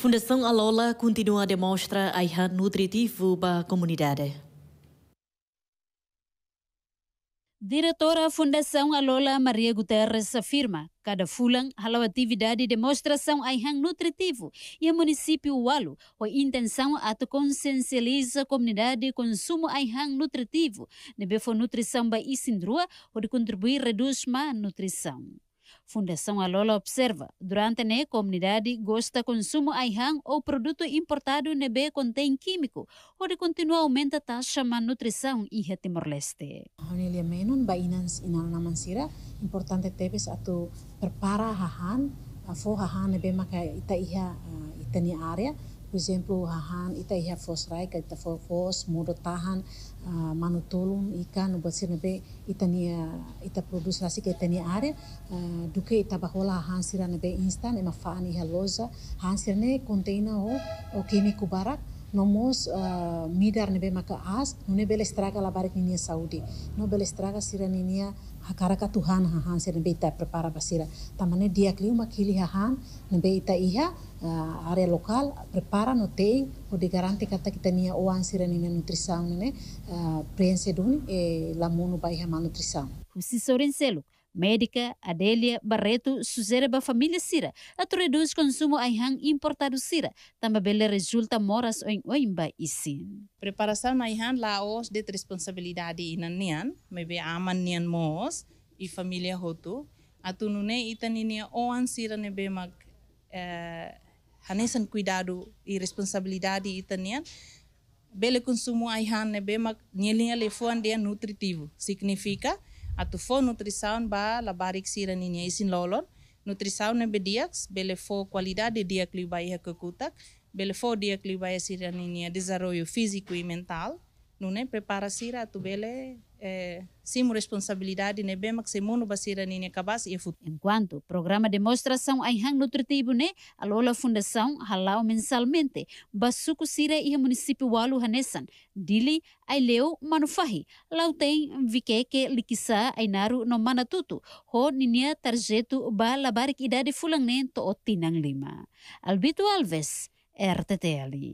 Fundação Alola continua a demonstrar errado nutritivo para a comunidade. Diretora da Fundação Alola Maria Guterres afirma cada fulan halau atividade demonstração aihan nutritivo e o município Walu a intenção é consciencializa a comunidade consumo aihan nutritivo, nebefo nutrição ba isindrua ou de contribuir reduz má nutrição. Fundação Alola observa, durante a comunidade gosta consumo aihang ou produto importado nebe contém químico, onde continua aumenta a taxa de nutrição e Timor-Leste. Honilya menon bainans inal naman sira, importante tebes ato prepara hahan, afo hahan nebe maka ita iha ah, itani área, Por exemplo, ahan ita iha fosrai ka ita fos mudo tahan uh, manu tolun ikan basir nebe ita nia ita produs rasi ka ita nia are uh, duke ita bahola hansi sira nebe instan ema faan iha loza ahan sira ne konteina o kemiko barak nomos mos uh, eh, midar nebe maka as nune bele straga la barik ninia saudi no bele straga sira ninia hakaraka tuhan hahan sira nebe prepara basira tamane dia liu makili hahan nebe ita iha uh, area lokal prepara no tei o de kata kita nia oan sira ninia nutrisaun nene uh, eh, preense duni e lamunu bai iha malnutrisaun Husi Sorin Seluk, Médica Adélia Barreto sugere para a família Sira a reduz consumo a inhan importado Sira. Também lhe resulta moras em Oimba e Sin. Preparação na inhan laos de responsabilidade inanian, a aman nian mos e família roto. Atunune itaninia oan Sira bem mag eh, hanesan cuidado e responsabilidade itanian. Bele consumo a ne bem mag nielinha lefuan de nutritivo. Significa atu fo nutrisaun ba la barik sira ni nyai sin lolon Nutrisaun ne bediak bele fo de diak li bai hakukutak bele fo diak li bai sira ni nia desarrollo físico i mental não né prepara sira tu bele eh, sim responsabilidade né bem que se mono basira nini acabas e é futuro enquanto programa demonstração aí hang nutritivo né a lola fundação halau mensalmente basuco sira e município walu hanesan dili aí leu manufahi lau tem que likisa aí naru no manatutu ho ninia tarjetu ba labarik idade fulang nen otinang lima albito alves RTTL